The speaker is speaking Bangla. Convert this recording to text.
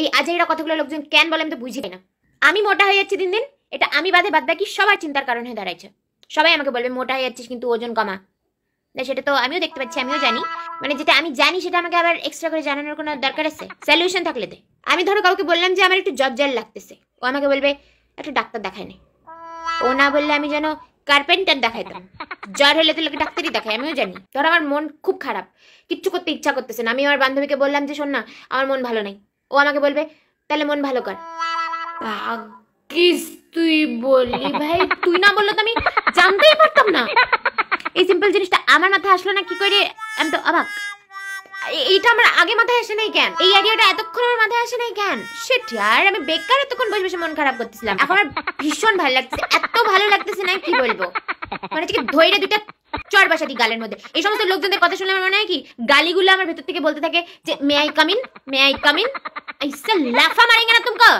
এই আজাইরা কতগুলো লোকজন কেন বলে আমি তো বুঝি না আমি মোটা হয়ে যাচ্ছি দিন দিন এটা আমি বাদে বাদ বাকি সবার চিন্তার কারণ হয়ে দাঁড়াইছে সবাই আমাকে বলবে মোটা হয়ে যাচ্ছিস কিন্তু ওজন কমা না সেটা তো আমিও দেখতে পাচ্ছি আমিও জানি মানে যেটা আমি জানি সেটা আমাকে আবার এক্সট্রা করে জানানোর কোনো দরকার আছে সলিউশন থাকলে দে আমি ধরো কাউকে বললাম যে আমার একটু জজ্জাল লাগতেছে ও আমাকে বলবে একটা ডাক্তার দেখায় নি ও না বললে আমি যেন কার্পেন্টার দেখাইতাম জ্বর হলে তো লোকে ডাক্তারই দেখায় আমিও জানি ধর আমার মন খুব খারাপ কিচ্ছু করতে ইচ্ছা করতেছে না আমি আমার বান্ধবীকে বললাম যে শোন না আমার মন ভালো নাই ও আমাকে বলবে তাহলে মন ভালো কর তুই বললি ভাই তুই না বললে তো আমি জানতেই পারতাম না এই সিম্পল জিনিসটা আমার মাথায় আসলো না কি করে আমি তো অবাক এইটা আমার আগে মাথায় আসে নাই কেন এই আইডিয়াটা এতক্ষণ আমার মাথায় আসে নাই কেন সেট আর আমি বেকার এতক্ষণ বসে বসে মন খারাপ করতেছিলাম এখন আমার ভীষণ ভালো লাগছে এত ভালো লাগতেছে না কি বলবো মানে হচ্ছে ধৈর্য দুটা চর বাসাতি গালের মধ্যে এই সমস্ত লোকজনদের কথা শুনে আমার মনে হয় কি গালিগুলো আমার ভেতর থেকে বলতে থাকে যে may I come in may I come in ऐसे लाफा मारेंगे ना तुमको